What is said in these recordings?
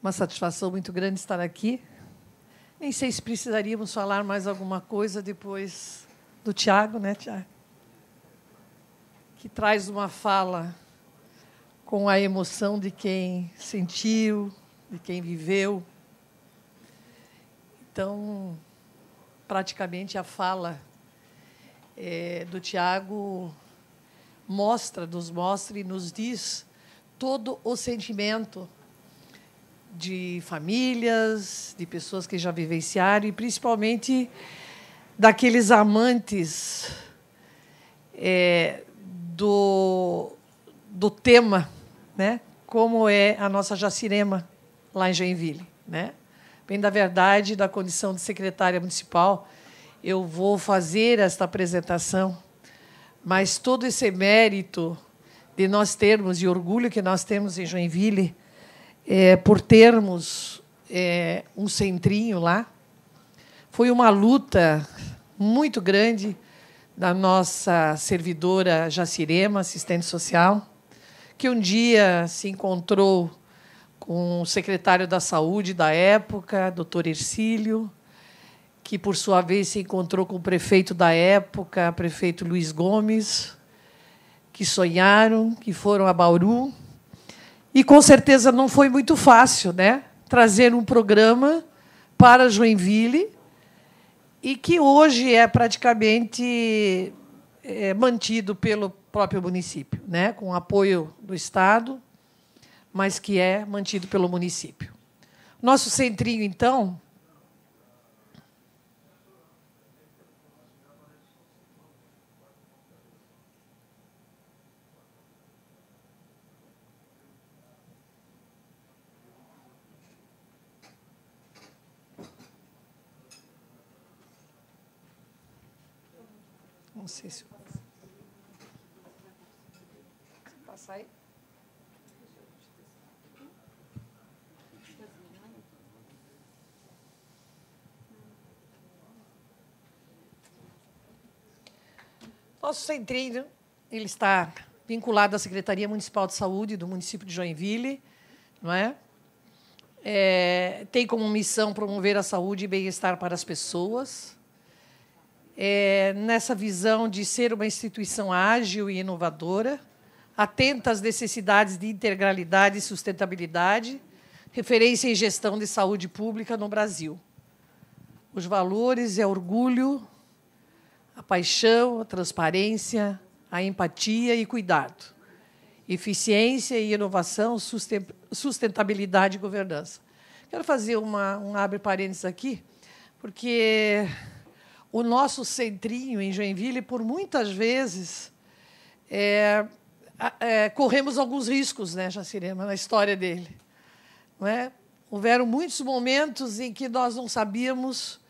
Uma satisfação muito grande estar aqui. Nem sei se precisaríamos falar mais alguma coisa depois do Tiago, né, Tiago? Que traz uma fala com a emoção de quem sentiu, de quem viveu. Então, praticamente a fala é, do Tiago mostra, nos mostra e nos diz todo o sentimento de famílias, de pessoas que já vivenciaram e principalmente daqueles amantes é, do, do tema, né? como é a nossa Jacirema lá em Joinville. Né? Bem da verdade, da condição de secretária municipal, eu vou fazer esta apresentação, mas todo esse mérito de nós termos e orgulho que nós temos em Joinville é, por termos é, um centrinho lá. Foi uma luta muito grande da nossa servidora Jacirema, assistente social, que um dia se encontrou com o secretário da Saúde da época, doutor Ercílio, que, por sua vez, se encontrou com o prefeito da época, prefeito Luiz Gomes, que sonharam, que foram a Bauru, e com certeza não foi muito fácil, né? Trazer um programa para Joinville e que hoje é praticamente eh, mantido pelo próprio município, né? Com apoio do Estado, mas que é mantido pelo município. Nosso centrinho, então, Não sei se. Passar aí. Nosso centrinho ele está vinculado à Secretaria Municipal de Saúde do município de Joinville, não é? é tem como missão promover a saúde e bem-estar para as pessoas, é, nessa visão de ser uma instituição ágil e inovadora, atenta às necessidades de integralidade e sustentabilidade, referência em gestão de saúde pública no Brasil. Os valores é orgulho, a paixão, a transparência, a empatia e cuidado, eficiência e inovação, sustentabilidade e governança. Quero fazer uma, um abre parênteses aqui, porque o nosso centrinho em Joinville, por muitas vezes, é, é, corremos alguns riscos, né, Jacirema, na história dele. Não é? Houveram muitos momentos em que nós não sabíamos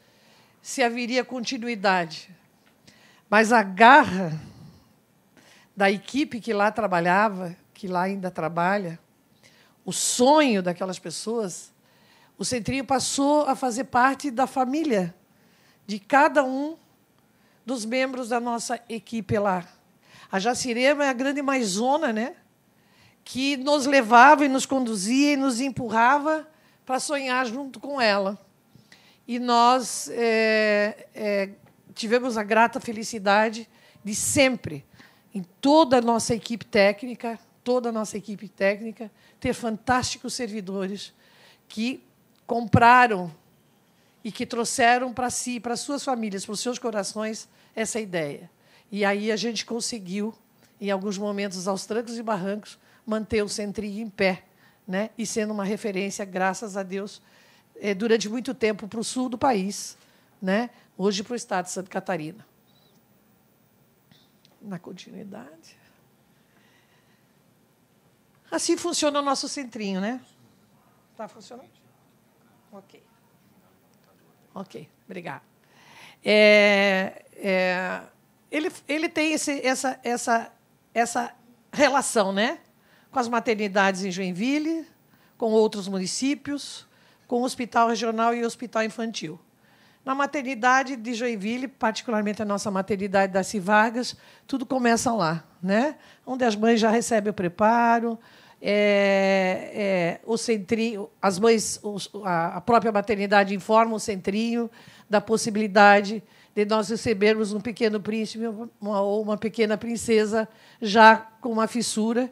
se haveria continuidade. Mas a garra da equipe que lá trabalhava, que lá ainda trabalha, o sonho daquelas pessoas, o Centrinho passou a fazer parte da família de cada um dos membros da nossa equipe lá. A Jacirema é a grande maisona, né? Que nos levava e nos conduzia e nos empurrava para sonhar junto com ela. E nós é, é, tivemos a grata felicidade de sempre, em toda a nossa equipe técnica, toda a nossa equipe técnica, ter fantásticos servidores que compraram e que trouxeram para si, para suas famílias, para os seus corações, essa ideia. E aí a gente conseguiu, em alguns momentos aos trancos e barrancos, manter o centrinho em pé, né? E sendo uma referência, graças a Deus, eh, durante muito tempo para o sul do país, né? Hoje para o estado de Santa Catarina. Na continuidade. Assim funciona o nosso centrinho, né? Está funcionando? Ok. Ok, obrigada. É, é, ele, ele tem esse, essa, essa, essa relação né? com as maternidades em Joinville, com outros municípios, com o hospital regional e o hospital infantil. Na maternidade de Joinville, particularmente a nossa maternidade da Civagas, tudo começa lá, né? onde as mães já recebem o preparo, é, é, o centrinho, as mães, a, própria maternidade informa o centrinho da possibilidade de nós recebermos um pequeno príncipe ou uma pequena princesa já com uma fissura.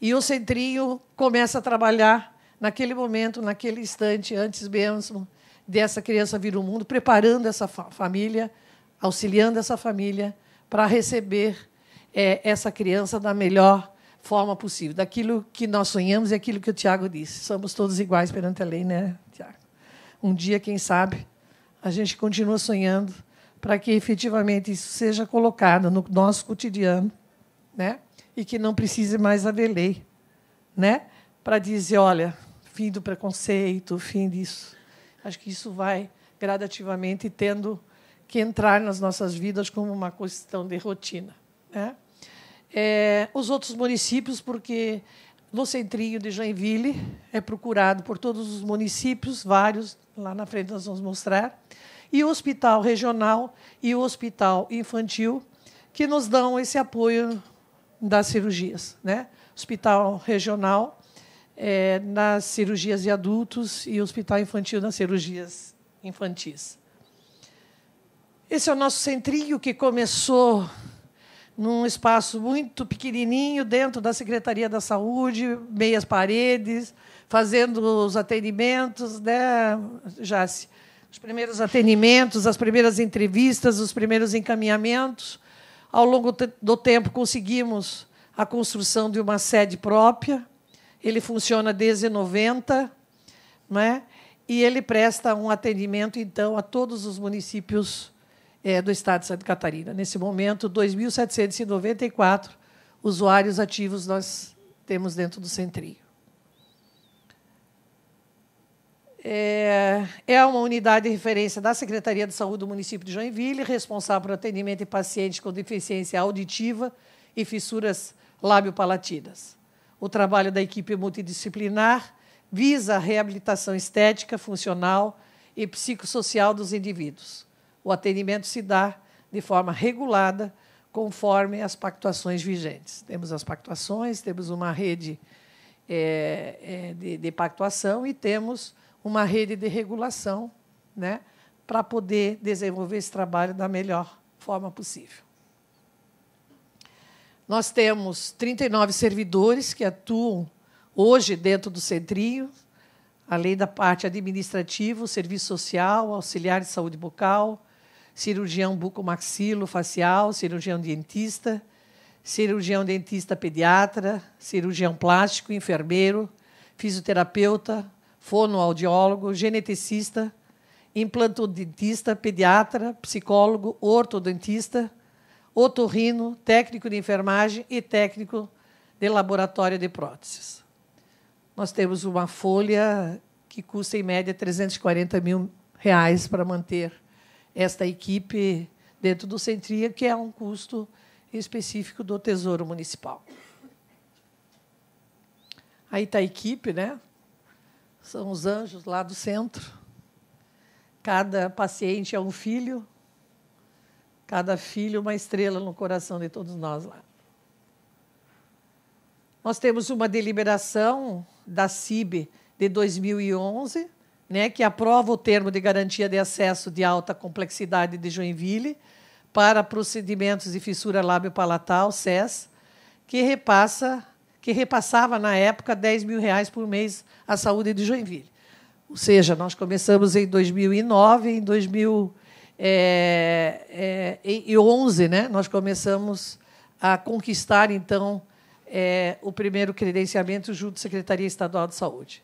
E o centrinho começa a trabalhar naquele momento, naquele instante, antes mesmo dessa criança vir ao mundo, preparando essa fa família, auxiliando essa família para receber é, essa criança da melhor forma possível, daquilo que nós sonhamos e aquilo que o Tiago disse. Somos todos iguais perante a lei, né, Tiago? Um dia, quem sabe, a gente continua sonhando para que efetivamente isso seja colocado no nosso cotidiano, né? E que não precise mais haver lei, né? Para dizer, olha, fim do preconceito, fim disso. Acho que isso vai gradativamente tendo que entrar nas nossas vidas como uma questão de rotina, né? É, os outros municípios, porque no centrinho de Joinville é procurado por todos os municípios, vários, lá na frente nós vamos mostrar, e o hospital regional e o hospital infantil, que nos dão esse apoio das cirurgias. Né? Hospital regional é, nas cirurgias de adultos e hospital infantil nas cirurgias infantis. Esse é o nosso centrinho que começou num espaço muito pequenininho dentro da Secretaria da Saúde, meias paredes, fazendo os atendimentos, né, Jace? Os primeiros atendimentos, as primeiras entrevistas, os primeiros encaminhamentos. Ao longo do tempo, conseguimos a construção de uma sede própria. Ele funciona desde 90, né? e ele presta um atendimento, então, a todos os municípios é, do Estado de Santa Catarina. Nesse momento, 2.794 usuários ativos nós temos dentro do Centrinho. É, é uma unidade de referência da Secretaria de Saúde do município de Joinville, responsável por atendimento de pacientes com deficiência auditiva e fissuras lábio palatinas. O trabalho da equipe multidisciplinar visa a reabilitação estética, funcional e psicossocial dos indivíduos o atendimento se dá de forma regulada, conforme as pactuações vigentes. Temos as pactuações, temos uma rede é, é, de, de, pactuação e temos uma rede de regulação né, para poder desenvolver esse trabalho da melhor forma possível. Nós temos 39 servidores que atuam hoje dentro do centrinho, além da parte administrativa, o serviço social, auxiliar de saúde bucal, cirurgião bucomaxilofacial, cirurgião dentista, cirurgião dentista pediatra, cirurgião plástico, enfermeiro, fisioterapeuta, fonoaudiólogo, geneticista, implantodentista, pediatra, psicólogo, ortodentista, otorrino, técnico de enfermagem e técnico de laboratório de próteses. Nós temos uma folha que custa, em média, 340 mil reais para manter esta equipe dentro do Centria, que é um custo específico do Tesouro Municipal. Aí está a equipe, né? São os anjos lá do centro. Cada paciente é um filho, cada filho uma estrela no coração de todos nós lá. Nós temos uma deliberação da CIB de 2011, né, que aprova o termo de garantia de acesso de alta complexidade de Joinville para procedimentos de fissura lábio-palatal, SES, que repassa que repassava na época 10 mil reais por mês à saúde de Joinville. Ou seja, nós começamos em 2009, em 2011, é, é, né? Nós começamos a conquistar então é, o primeiro credenciamento junto à Secretaria Estadual de Saúde.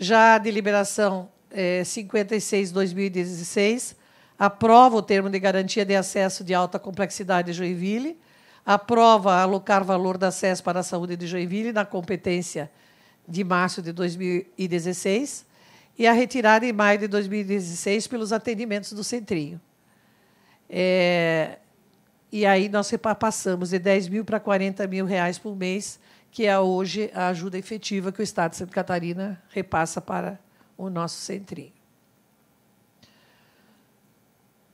Já a deliberação é, 56-2016 aprova o termo de garantia de acesso de alta complexidade de Joinville, aprova alocar valor de acesso para a saúde de Joinville na competência de março de 2016 e a retirada em maio de 2016 pelos atendimentos do Centrinho. É, e aí nós passamos de 10 mil para 40 mil reais por mês que é hoje a ajuda efetiva que o Estado de Santa Catarina repassa para o nosso centrinho.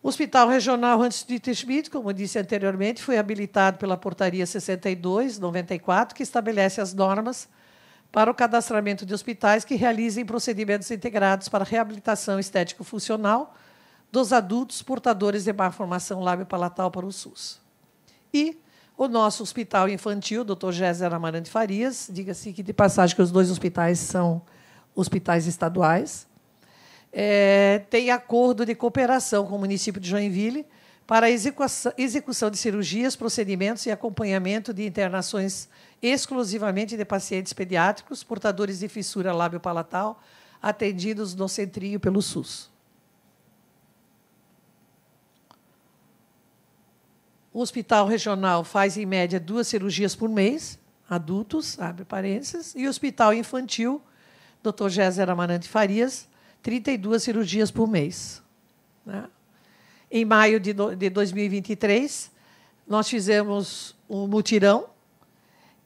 O Hospital Regional Hans Dieter Schmidt, como disse anteriormente, foi habilitado pela Portaria 6294, que estabelece as normas para o cadastramento de hospitais que realizem procedimentos integrados para reabilitação estético-funcional dos adultos portadores de má formação lábio-palatal para o SUS. E o nosso hospital infantil, Dr. Géser Amarante Farias, diga-se que, de passagem, que os dois hospitais são hospitais estaduais, é, tem acordo de cooperação com o município de Joinville para a execução de cirurgias, procedimentos e acompanhamento de internações exclusivamente de pacientes pediátricos portadores de fissura lábio-palatal atendidos no centrinho pelo SUS. O hospital regional faz, em média, duas cirurgias por mês, adultos, abre parênteses, e o hospital infantil, Dr. Géser Amarante Farias, 32 cirurgias por mês. Né? Em maio de, de 2023, nós fizemos um mutirão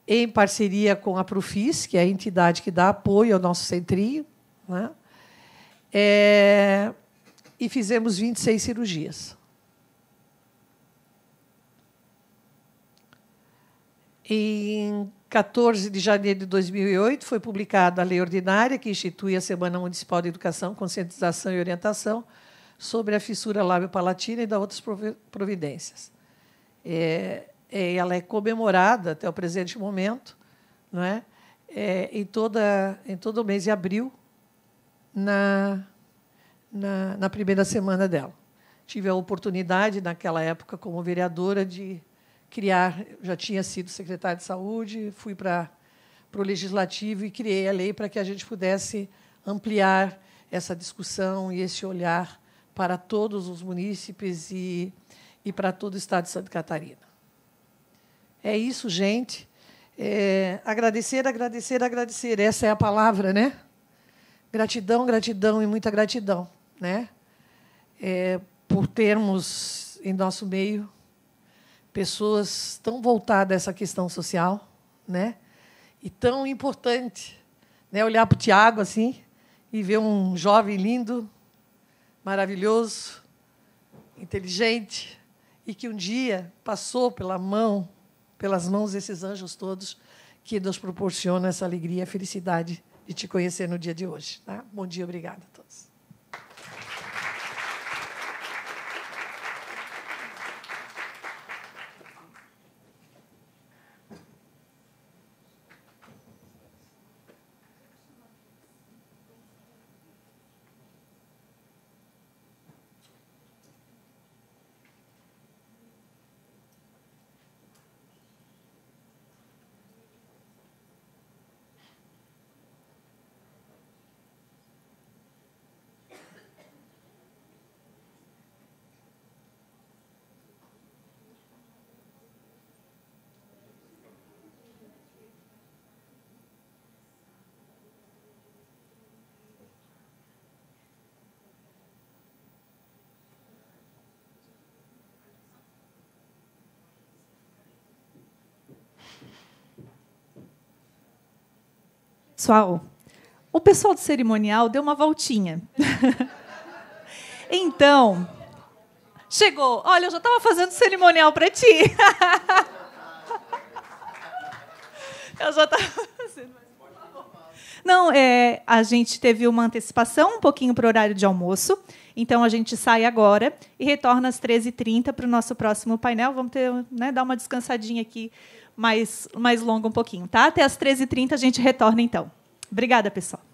em parceria com a Profis, que é a entidade que dá apoio ao nosso centrinho, né? É, e fizemos 26 cirurgias. Em 14 de janeiro de 2008, foi publicada a Lei Ordinária, que institui a Semana Municipal de Educação, Conscientização e Orientação sobre a fissura lábio-palatina e da outras providências. É, é, ela é comemorada até o presente momento, não é? é em, toda, em todo o mês de abril, na, na, na primeira semana dela. Tive a oportunidade, naquela época, como vereadora, de criar. Já tinha sido secretária de saúde, fui para, para o legislativo e criei a lei para que a gente pudesse ampliar essa discussão e esse olhar para todos os munícipes e, e para todo o estado de Santa Catarina. É isso, gente. É, agradecer, agradecer, agradecer. Essa é a palavra, né? Gratidão, gratidão e muita gratidão, né? É, por termos em nosso meio pessoas tão voltadas a essa questão social, né? E tão importante, né? Olhar para o Tiago assim e ver um jovem lindo, maravilhoso, inteligente e que um dia passou pela mão, pelas mãos desses anjos todos que nos proporciona essa alegria e felicidade de te conhecer no dia de hoje. Tá? Bom dia, obrigada a todos. Pessoal, o pessoal do cerimonial deu uma voltinha. então, chegou. Olha, eu já estava fazendo cerimonial para ti. eu já estava fazendo. Não, é, a gente teve uma antecipação um pouquinho para o horário de almoço. Então a gente sai agora e retorna às 13h30 para o nosso próximo painel. Vamos ter, né, dar uma descansadinha aqui mais, mais longa um pouquinho, tá? Até as 13h30 a gente retorna então. Obrigada, pessoal.